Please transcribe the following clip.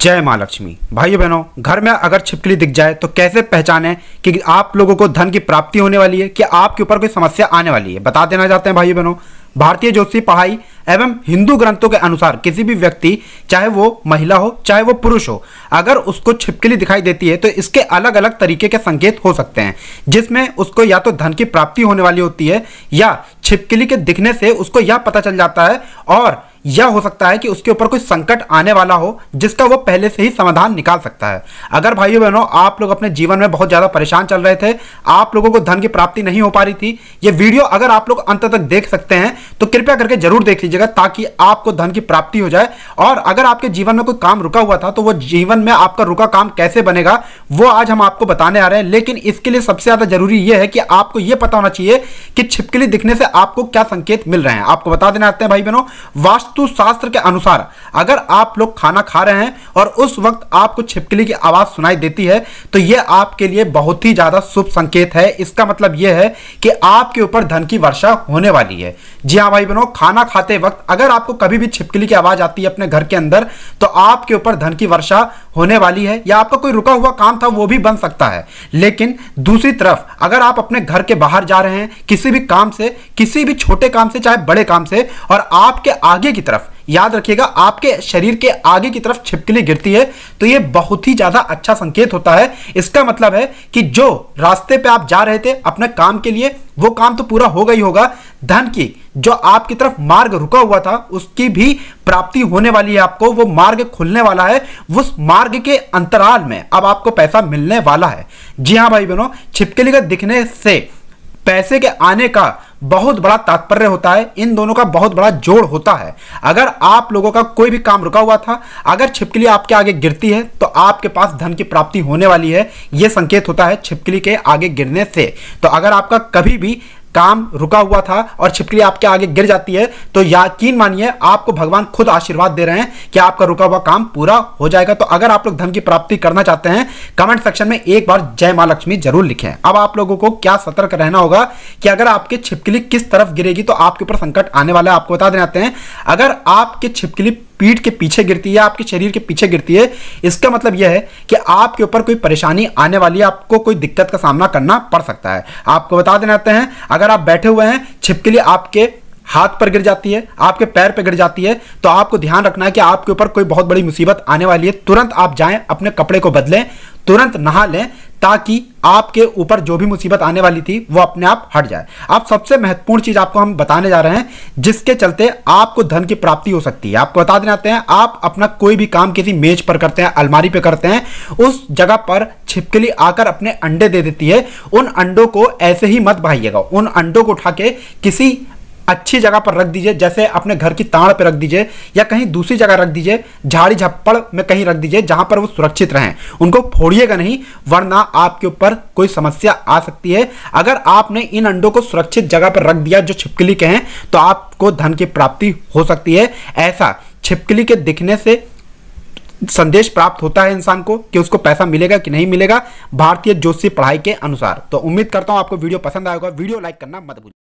जय माँ लक्ष्मी भाइयों बहनों घर में अगर छिपकली दिख जाए तो कैसे पहचाने कि आप लोगों को धन की प्राप्ति होने वाली है कि आपके ऊपर कोई समस्या आने वाली है बता देना चाहते हैं भाइयों बहनों भारतीय ज्योतिषी पढ़ाई एवं हिंदू ग्रंथों के अनुसार किसी भी व्यक्ति चाहे वो महिला हो चाहे वो पुरुष हो अगर उसको छिपकली दिखाई देती है तो इसके अलग अलग तरीके के संकेत हो सकते हैं जिसमें उसको या तो धन की प्राप्ति होने वाली होती है या छिपकली के दिखने से उसको यह पता चल जाता है और यह हो सकता है कि उसके ऊपर कोई संकट आने वाला हो जिसका वो पहले से ही समाधान निकाल सकता है अगर भाइयों बहनों आप लोग अपने जीवन में बहुत ज़्यादा परेशान चल रहे थे आप लोगों को धन की प्राप्ति नहीं हो पा रही थी ये वीडियो अगर आप लोग अंत तक देख सकते हैं तो कृपया करके जरूर देख लीजिएगा ताकि आपको धन की प्राप्ति हो जाए और अगर आपके जीवन में कोई काम रुका हुआ था तो वो जीवन में आपका रुका काम कैसे बनेगा वो आज हम आपको बताने आ रहे हैं लेकिन इसके लिए सबसे ज़्यादा जरूरी यह है कि आपको यह पता होना चाहिए कि छिपकली दिखने से आपको क्या संकेत मिल रहे हैं आपको बता देना आते हैं भाई बहनों वास्तु शास्त्र के अनुसार अगर आप लोग खाना खा रहे हैं और उस वक्त आपको छिपकली की आवाज़ सुनाई देती है तो यह आपके लिए बहुत ही ज़्यादा शुभ संकेत है इसका मतलब यह है कि आपके ऊपर धन की वर्षा होने वाली है जी हाँ भाई बहनों खाना खाते वक्त अगर आपको कभी भी छिपकली की आवाज़ आती है अपने घर के अंदर तो आपके ऊपर धन की वर्षा होने वाली है या आपका कोई रुका हुआ काम था वो भी बन सकता है लेकिन दूसरी तरफ अगर आप अपने घर के बाहर जा रहे हैं किसी भी काम से किसी भी छोटे काम से चाहे बड़े काम से और आपके आगे की तरफ याद रखिएगा आपके शरीर के आगे की तरफ छिपकली गिरती है तो यह बहुत ही ज्यादा अच्छा संकेत होता है इसका मतलब है कि जो रास्ते पे आप जा रहे थे अपने काम के लिए वो काम तो पूरा हो गई होगा धन की जो आपकी तरफ मार्ग रुका हुआ था उसकी भी प्राप्ति होने वाली है आपको वो मार्ग खुलने वाला है उस मार्ग के अंतराल में अब आपको पैसा मिलने वाला है जी हाँ भाई बहनों छिपकली का दिखने से पैसे के आने का बहुत बड़ा तात्पर्य होता है इन दोनों का बहुत बड़ा जोड़ होता है अगर आप लोगों का कोई भी काम रुका हुआ था अगर छिपकली आपके आगे गिरती है तो आपके पास धन की प्राप्ति होने वाली है यह संकेत होता है छिपकली के आगे गिरने से तो अगर आपका कभी भी काम रुका हुआ था और छिपकली आपके आगे गिर जाती है तो यकीन मानिए आपको भगवान खुद आशीर्वाद दे रहे हैं कि आपका रुका हुआ काम पूरा हो जाएगा तो अगर आप लोग धन की प्राप्ति करना चाहते हैं कमेंट सेक्शन में एक बार जय मां लक्ष्मी जरूर लिखें अब आप लोगों को क्या सतर्क रहना होगा कि अगर आपके छिपकली किस तरफ गिरेगी तो आपके ऊपर संकट आने वाला है आपको बता देना चाहते हैं अगर आपके छिपकली पीठ के पीछे गिरती है आपके शरीर के पीछे गिरती है इसका मतलब यह है कि आपके ऊपर कोई परेशानी आने वाली है आपको कोई दिक्कत का सामना करना पड़ सकता है आपको बता देना चाहते हैं अगर आप बैठे हुए हैं छिपकली आपके हाथ पर गिर जाती है आपके पैर पर गिर जाती है तो आपको ध्यान रखना है कि आपके ऊपर कोई बहुत बड़ी मुसीबत आने वाली है तुरंत आप जाएं अपने कपड़े को बदलें तुरंत नहा लें ताकि आपके ऊपर जो भी मुसीबत आने वाली थी वो अपने आप हट जाए आप सबसे महत्वपूर्ण चीज आपको हम बताने जा रहे हैं जिसके चलते आपको धन की प्राप्ति हो सकती है आपको बता देना आते हैं आप अपना कोई भी काम किसी मेज पर करते हैं अलमारी पे करते हैं उस जगह पर छिपकली आकर अपने अंडे दे देती है उन अंडों को ऐसे ही मत बहाइएगा उन अंडों को उठा के किसी अच्छी जगह पर रख दीजिए जैसे अपने घर की ताड़ पर रख दीजिए या कहीं दूसरी जगह रख दीजिए झाड़ी झप्पड़ में कहीं रख दीजिए जहां पर वो सुरक्षित रहें उनको फोड़िएगा नहीं वरना आपके ऊपर कोई समस्या आ सकती है अगर आपने इन अंडों को सुरक्षित जगह पर रख दिया जो छिपकली के हैं तो आपको धन की प्राप्ति हो सकती है ऐसा छिपकली के दिखने से संदेश प्राप्त होता है इंसान को कि उसको पैसा मिलेगा कि नहीं मिलेगा भारतीय जोशी पढ़ाई के अनुसार तो उम्मीद करता हूं आपको वीडियो पसंद आएगा वीडियो लाइक करना मत भूलिए